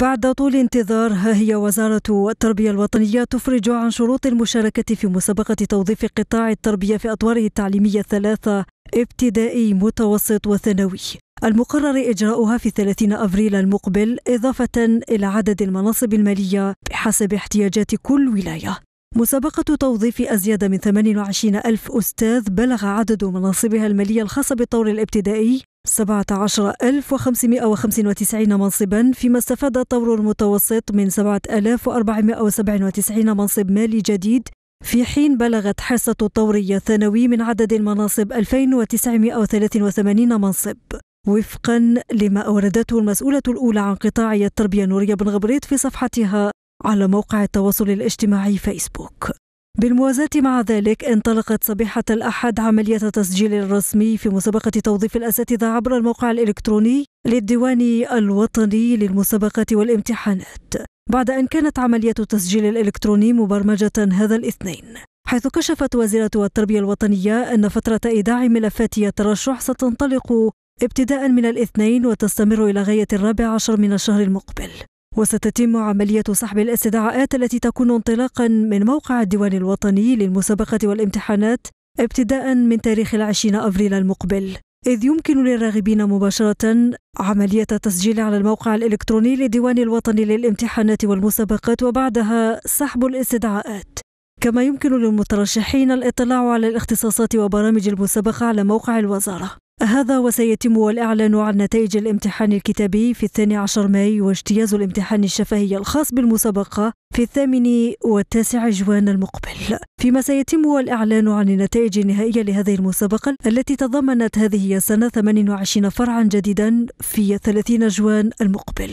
بعد طول انتظار ها هي وزارة التربية الوطنية تفرج عن شروط المشاركة في مسابقة توظيف قطاع التربية في أطواره التعليمية الثلاثة ابتدائي متوسط وثانوي المقرر إجراؤها في 30 أفريل المقبل إضافة إلى عدد المناصب المالية بحسب احتياجات كل ولاية مسابقة توظيف أزيد من 28 ألف أستاذ بلغ عدد مناصبها المالية الخاصة بالطور الابتدائي 17595 منصبا فيما استفاد الطور المتوسط من 7497 منصب مالي جديد في حين بلغت حصة الطوري الثانوي من عدد المناصب 2983 منصب وفقا لما أوردته المسؤولة الأولى عن قطاع التربية نورية بن غبريت في صفحتها على موقع التواصل الاجتماعي فيسبوك بالموازاة مع ذلك انطلقت صبيحة الأحد عملية تسجيل الرسمي في مسابقة توظيف الأساتذة عبر الموقع الإلكتروني للديوان الوطني للمسابقة والامتحانات بعد أن كانت عملية التسجيل الإلكتروني مبرمجة هذا الاثنين حيث كشفت وزيرة التربية الوطنية أن فترة إيداع ملفات الترشح ستنطلق ابتداء من الاثنين وتستمر إلى غاية الرابع عشر من الشهر المقبل وستتم عملية سحب الاستدعاءات التي تكون انطلاقا من موقع الديوان الوطني للمسابقة والامتحانات ابتداء من تاريخ العشرين أبريل المقبل إذ يمكن للراغبين مباشرة عملية تسجيل على الموقع الإلكتروني للديوان الوطني للامتحانات والمسابقات وبعدها سحب الاستدعاءات كما يمكن للمترشحين الاطلاع على الاختصاصات وبرامج المسابقة على موقع الوزارة هذا وسيتم الإعلان عن نتائج الامتحان الكتابي في الثاني عشر ماي واجتياز الامتحان الشفهي الخاص بالمسابقة في الثامن والتاسع جوان المقبل فيما سيتم الإعلان عن النتائج النهائية لهذه المسابقة التي تضمنت هذه السنة 28 فرعا جديدا في 30 جوان المقبل